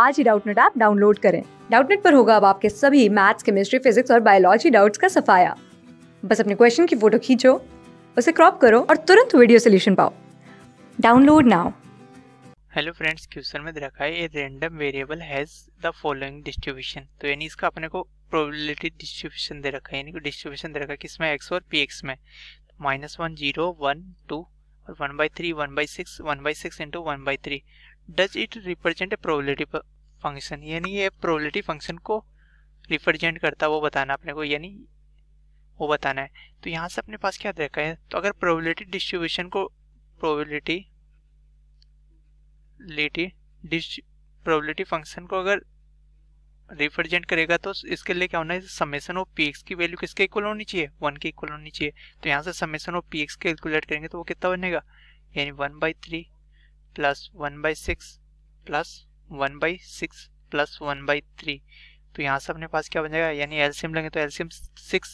आज ही Doubtnut app download करें डाउटनेट पर होगा अब आपके सभी मैथ्स केमिस्ट्री फिजिक्स और बायोलॉजी डाउट्स का सफाया बस अपने क्वेश्चन की फोटो खींचो उसे क्रॉप करो और तुरंत वीडियो सोल्यूशन पाओ download now hello friends question में रखा है a random variable has the following distribution तो यानी इसका अपने को प्रोबेबिलिटी डिस्ट्रीब्यूशन दे रखा है यानी कि डिस्ट्रीब्यूशन दे रखा है किसमें एक्स और पी एक्स में minus one zero one two और one by three one by six one by six into one by three does it represent a probability function यानी ये प्रोबेबिलिटी फंक्शन को रिप्रेजेंट करता है वो बताना अपने को यानी वो बताना है तो यहाँ से अपने पास क्या देखा है तो अगर प्रोबेबिलिटी डिस्ट्रीब्यूशन को प्रोबेबिलिटी लिटी डिस्ट प्रोबेबिलिटी फंक्शन को अगर रिप्रेजेंट करेगा तो इसके लिए क्या होना है समेसन ऑफ पी एक्स की वैल्यू किसके इक्वल होनी चाहिए वन के इक्वल होनी चाहिए तो यहाँ से summation of P X calculate करेंगे तो वो कितना बनेगा यानी one by three plus one by six plus one by six plus one by three तो यहाँ से अपने पास क्या बन जाएगा यानी एलसीएम लेंगे तो एलसीएम सिक्स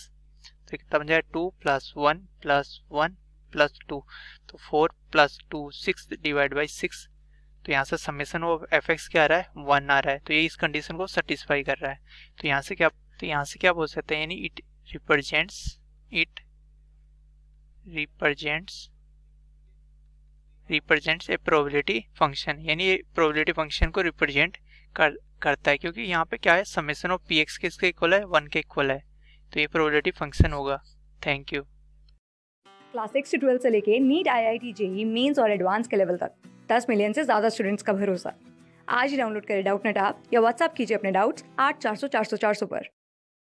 तो कितना बन जाएगा two plus one plus one plus two तो four plus two six divide by six तो यहाँ से समेसन ऑफ एफ एक्स क्या आ रहा है वन आ रहा है तो ये इस कंडीशन को सेटिस्फाई कर रहा है तो यहाँ से क्या तो यहाँ से क्या बोल सकते हैं यानी it represents it represents represents a probability function यानी ये प्रोबेबिलिटी फंक्शन को रिप्रेजेंट कर करता है क्योंकि यहाँ पे क्या है समेसन ऑफ पी एक्स किसके इक्वल है वन के इक्वल है तो ये प्रोबेबिलिटी फंक्शन होगा थैंक यू क्लास सिक्स से ट्वेल्थ से लेके NEET I I T JEE mains और एडवांस के लेवल तक दस मिलियन से ज़्यादा स्टूडेंट्स का भरोसा आज ही डाउनलोड करें डाउट नेट आप या व्हाट्सअप कीजिए अपने डाउट्स आठ चार सौ चार सौ चार सौ पर